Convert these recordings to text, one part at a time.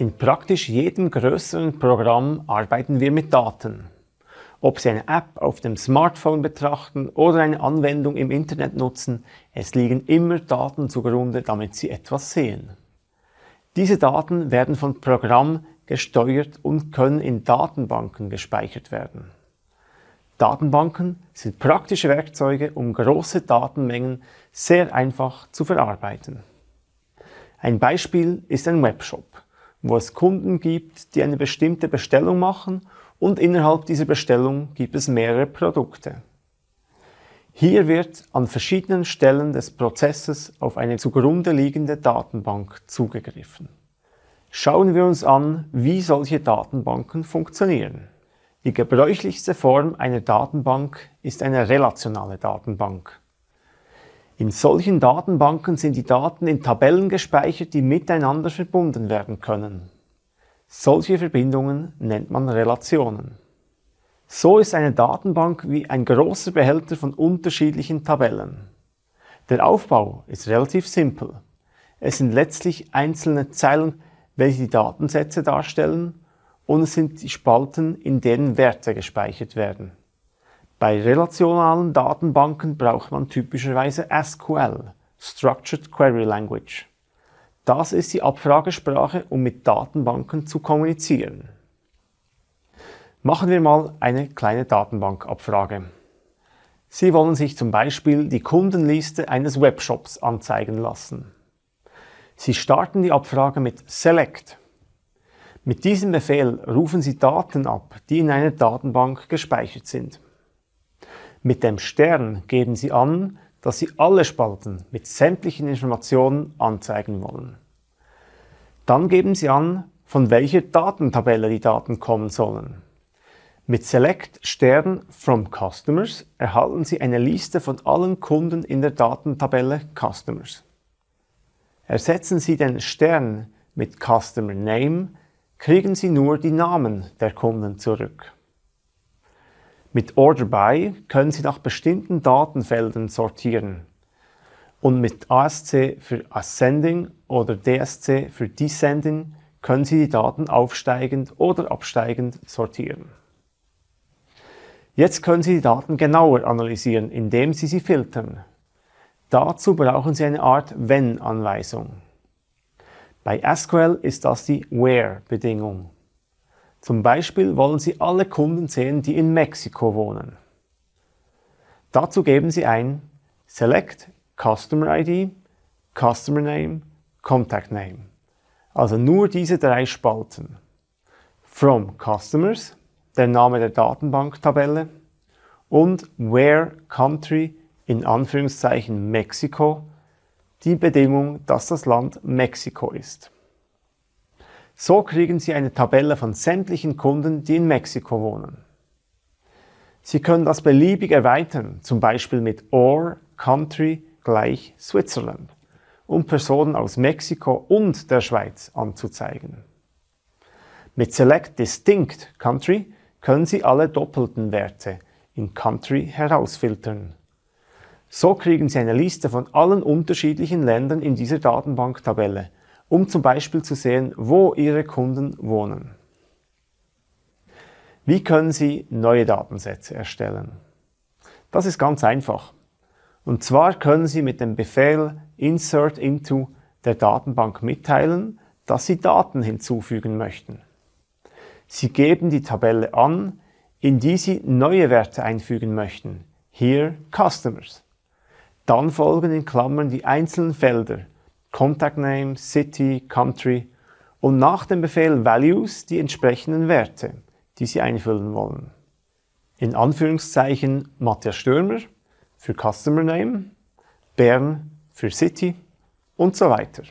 In praktisch jedem größeren Programm arbeiten wir mit Daten. Ob Sie eine App auf dem Smartphone betrachten oder eine Anwendung im Internet nutzen, es liegen immer Daten zugrunde, damit Sie etwas sehen. Diese Daten werden von Programm gesteuert und können in Datenbanken gespeichert werden. Datenbanken sind praktische Werkzeuge, um große Datenmengen sehr einfach zu verarbeiten. Ein Beispiel ist ein Webshop wo es Kunden gibt, die eine bestimmte Bestellung machen und innerhalb dieser Bestellung gibt es mehrere Produkte. Hier wird an verschiedenen Stellen des Prozesses auf eine zugrunde liegende Datenbank zugegriffen. Schauen wir uns an, wie solche Datenbanken funktionieren. Die gebräuchlichste Form einer Datenbank ist eine relationale Datenbank. In solchen Datenbanken sind die Daten in Tabellen gespeichert, die miteinander verbunden werden können. Solche Verbindungen nennt man Relationen. So ist eine Datenbank wie ein großer Behälter von unterschiedlichen Tabellen. Der Aufbau ist relativ simpel. Es sind letztlich einzelne Zeilen, welche die Datensätze darstellen, und es sind die Spalten, in denen Werte gespeichert werden. Bei relationalen Datenbanken braucht man typischerweise SQL, Structured Query Language. Das ist die Abfragesprache, um mit Datenbanken zu kommunizieren. Machen wir mal eine kleine Datenbankabfrage. Sie wollen sich zum Beispiel die Kundenliste eines Webshops anzeigen lassen. Sie starten die Abfrage mit Select. Mit diesem Befehl rufen Sie Daten ab, die in einer Datenbank gespeichert sind. Mit dem Stern geben Sie an, dass Sie alle Spalten mit sämtlichen Informationen anzeigen wollen. Dann geben Sie an, von welcher Datentabelle die Daten kommen sollen. Mit Select Stern from Customers erhalten Sie eine Liste von allen Kunden in der Datentabelle Customers. Ersetzen Sie den Stern mit Customer Name, kriegen Sie nur die Namen der Kunden zurück. Mit Order By können Sie nach bestimmten Datenfeldern sortieren und mit ASC für Ascending oder DSC für Descending können Sie die Daten aufsteigend oder absteigend sortieren. Jetzt können Sie die Daten genauer analysieren, indem Sie sie filtern. Dazu brauchen Sie eine Art Wenn-Anweisung. Bei SQL ist das die Where-Bedingung. Zum Beispiel wollen Sie alle Kunden sehen, die in Mexiko wohnen. Dazu geben Sie ein Select Customer ID, Customer Name, Contact Name. Also nur diese drei Spalten. From Customers, der Name der Datenbanktabelle und Where Country in Anführungszeichen Mexiko, die Bedingung, dass das Land Mexiko ist. So kriegen Sie eine Tabelle von sämtlichen Kunden, die in Mexiko wohnen. Sie können das beliebig erweitern, zum Beispiel mit OR Country gleich Switzerland, um Personen aus Mexiko und der Schweiz anzuzeigen. Mit Select Distinct Country können Sie alle doppelten Werte in Country herausfiltern. So kriegen Sie eine Liste von allen unterschiedlichen Ländern in dieser Datenbanktabelle um zum Beispiel zu sehen, wo Ihre Kunden wohnen. Wie können Sie neue Datensätze erstellen? Das ist ganz einfach. Und zwar können Sie mit dem Befehl Insert into der Datenbank mitteilen, dass Sie Daten hinzufügen möchten. Sie geben die Tabelle an, in die Sie neue Werte einfügen möchten, hier Customers. Dann folgen in Klammern die einzelnen Felder, Contact Name, City, Country und nach dem Befehl Values die entsprechenden Werte, die Sie einfüllen wollen. In Anführungszeichen Matthias Stürmer für Customer Name, Bern für City und so weiter.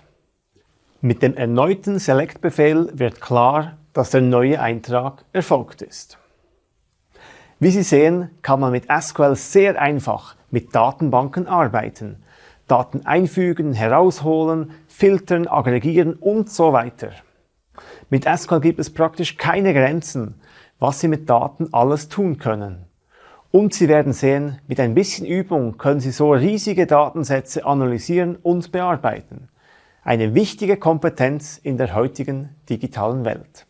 Mit dem erneuten Select-Befehl wird klar, dass der neue Eintrag erfolgt ist. Wie Sie sehen, kann man mit SQL sehr einfach mit Datenbanken arbeiten Daten einfügen, herausholen, filtern, aggregieren und so weiter. Mit SQL gibt es praktisch keine Grenzen, was Sie mit Daten alles tun können. Und Sie werden sehen, mit ein bisschen Übung können Sie so riesige Datensätze analysieren und bearbeiten. Eine wichtige Kompetenz in der heutigen digitalen Welt.